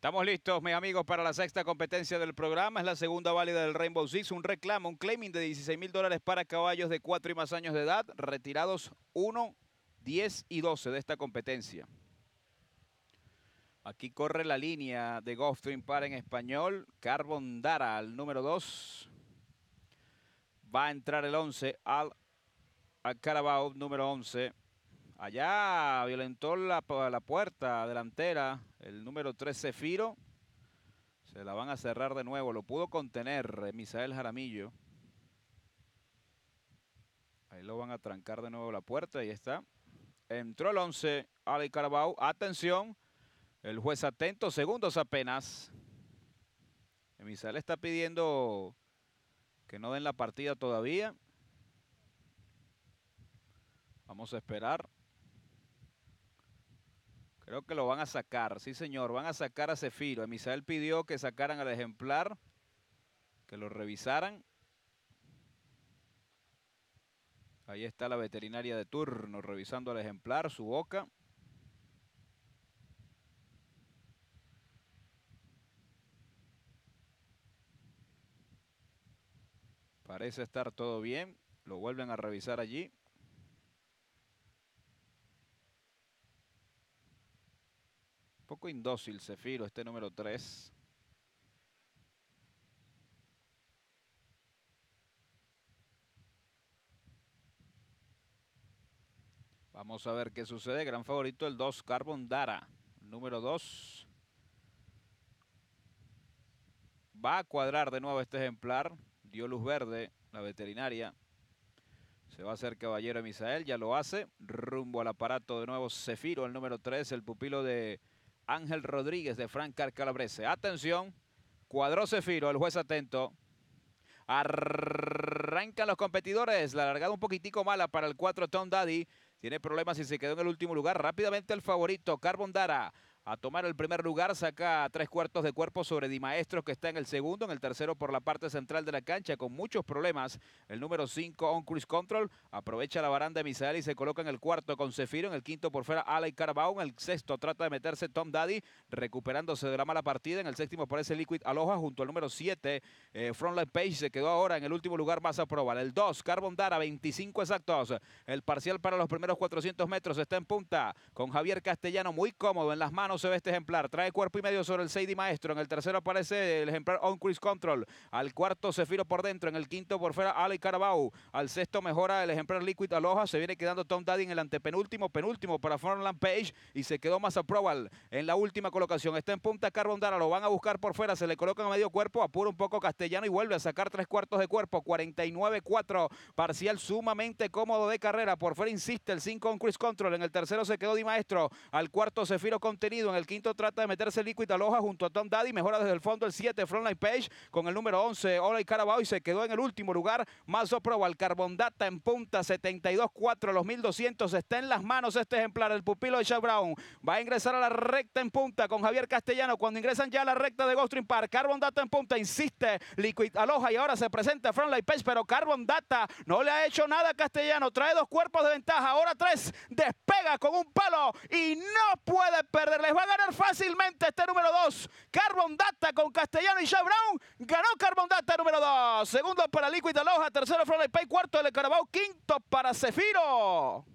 Estamos listos, mis amigos, para la sexta competencia del programa. Es la segunda válida del Rainbow Six. Un reclamo, un claiming de 16 mil dólares para caballos de 4 y más años de edad, retirados 1, 10 y 12 de esta competencia. Aquí corre la línea de Golf para en español. Carbon Dara al número 2. Va a entrar el 11 al, al Carabao número 11. Allá violentó la, puerta delantera el número 3 Cefiro. Se la van a cerrar de nuevo. Lo pudo contener eh, Misael Jaramillo. Ahí lo van a trancar de nuevo la puerta. Ahí está. Entró el 11. Ale Carabao. Atención. El juez atento. Segundos apenas. Misael está pidiendo que no den la partida todavía. Vamos a esperar. Creo que lo van a sacar, sí señor, van a sacar a Cefiro. Misael pidió que sacaran al ejemplar, que lo revisaran. Ahí está la veterinaria de turno revisando al ejemplar, su boca. Parece estar todo bien. Lo vuelven a revisar allí. poco indócil, Cefiro, este número 3. Vamos a ver qué sucede. Gran favorito el 2, Carbon Dara. Número 2. Va a cuadrar de nuevo este ejemplar. Dio luz verde la veterinaria. Se va a hacer caballero a Misael, ya lo hace. Rumbo al aparato de nuevo Cefiro, el número 3, el pupilo de Ángel Rodríguez de Frank Calabrese. Atención, cuadró Cefiro, el juez atento. Arrancan los competidores. La largada un poquitico mala para el 4 Tom Daddy. Tiene problemas y se quedó en el último lugar. Rápidamente el favorito, Carbondara a tomar el primer lugar, saca tres cuartos de cuerpo sobre Di Maestro que está en el segundo, en el tercero por la parte central de la cancha con muchos problemas. El número 5 on cruise control aprovecha la baranda de Misael y se coloca en el cuarto con Cefiro, en el quinto por fuera Alay Carabao, en el sexto trata de meterse Tom Daddy recuperándose de la mala partida, en el séptimo aparece Liquid Aloha junto al número 7 eh, Frontline Page se quedó ahora en el último lugar más a probar. El 2 Carbon Dara 25 exactos. El parcial para los primeros 400 metros está en punta con Javier Castellano muy cómodo en las manos se ve este ejemplar. Trae cuerpo y medio sobre el 6 de Maestro. En el tercero aparece el ejemplar On Chris Control. Al cuarto se Cefiro por dentro. En el quinto por fuera Ali Carabao. Al sexto mejora el ejemplar Liquid Aloha. Se viene quedando Tom Daddy en el antepenúltimo, penúltimo para Frontland Page. Y se quedó más approval en la última colocación. Está en punta Carbon Dara. Lo van a buscar por fuera. Se le colocan a medio cuerpo. Apura un poco Castellano y vuelve a sacar tres cuartos de cuerpo. 49-4. Parcial sumamente cómodo de carrera. Por fuera insiste el 5 On Chris Control. En el tercero se quedó Di Maestro. Al cuarto Cefiro Contenido en el quinto trata de meterse Liquid Aloha junto a Tom Daddy, mejora desde el fondo el 7, Frontline Page con el número 11, Ola y Carabao y se quedó en el último lugar, Mazo Pro Carbon Data en punta, 72-4 los 1200, está en las manos este ejemplar, el pupilo de Chad Brown, va a ingresar a la recta en punta con Javier Castellano, cuando ingresan ya a la recta de Ghost Park, Data en punta, insiste Liquid Aloha y ahora se presenta Frontline Page, pero Carbon Data no le ha hecho nada a Castellano, trae dos cuerpos de ventaja, ahora tres, despega con un palo y no puede este número 2. Carbon Data con Castellano y Joe Brown. Ganó Carbon Data número 2. Segundo para Liquid Aloha. Tercero para Pay. Cuarto el Carabao. Quinto para Cefiro.